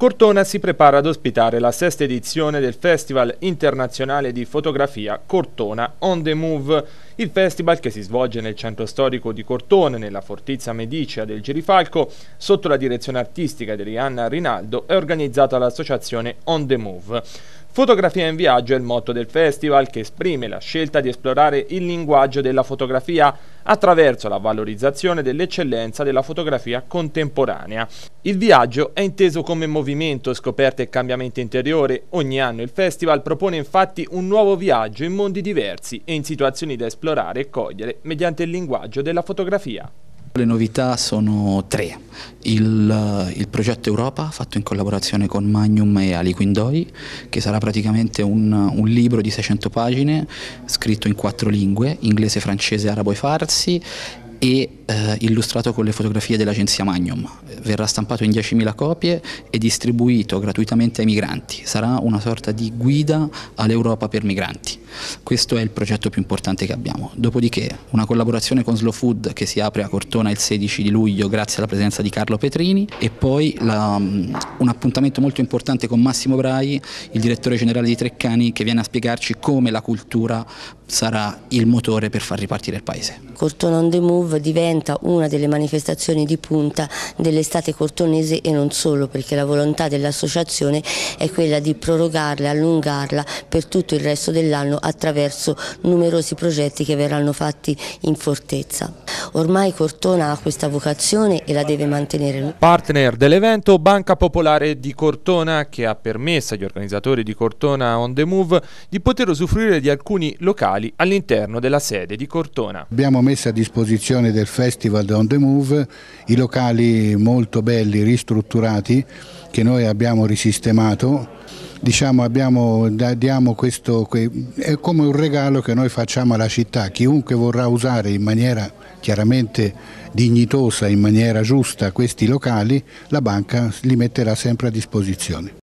Cortona si prepara ad ospitare la sesta edizione del Festival internazionale di fotografia Cortona On The Move il festival, che si svolge nel centro storico di Cortone, nella fortezza medicea del Girifalco, sotto la direzione artistica di Rihanna Rinaldo, è organizzato dall'associazione On The Move. Fotografia in viaggio è il motto del festival che esprime la scelta di esplorare il linguaggio della fotografia attraverso la valorizzazione dell'eccellenza della fotografia contemporanea. Il viaggio è inteso come movimento, scoperta e cambiamento interiore. Ogni anno il festival propone infatti un nuovo viaggio in mondi diversi e in situazioni da esplorare esplorare e cogliere mediante il linguaggio della fotografia. Le novità sono tre, il, il, progetto Europa fatto in collaborazione con Magnum e Ali Quindoi che sarà praticamente un, un, libro di 600 pagine scritto in quattro lingue, inglese, francese, arabo e farsi e eh, illustrato con le fotografie dell'agenzia Magnum. Verrà stampato in 10.000 copie e distribuito gratuitamente ai migranti, sarà una sorta di guida all'Europa per migranti. Questo è il progetto più importante che abbiamo. Dopodiché una collaborazione con Slow Food che si apre a Cortona il 16 di luglio grazie alla presenza di Carlo Petrini e poi la, mm, un appuntamento molto importante con Massimo Brai, il direttore generale di Treccani che viene a spiegarci come la cultura sarà il motore per far ripartire il paese. Cortona on the Move diventa una delle manifestazioni di punta dell'estate cortonese e non solo perché la volontà dell'associazione è quella di prorogarla e allungarla per tutto il resto dell'anno attraverso numerosi progetti che verranno fatti in fortezza. Ormai Cortona ha questa vocazione e la deve mantenere. Partner dell'evento Banca Popolare di Cortona che ha permesso agli organizzatori di Cortona On The Move di poter usufruire di alcuni locali all'interno della sede di Cortona. Abbiamo messo a disposizione del Festival On The Move i locali molto belli, ristrutturati, che noi abbiamo risistemato diciamo, abbiamo, diamo questo, è come un regalo che noi facciamo alla città, chiunque vorrà usare in maniera chiaramente dignitosa, in maniera giusta questi locali, la banca li metterà sempre a disposizione.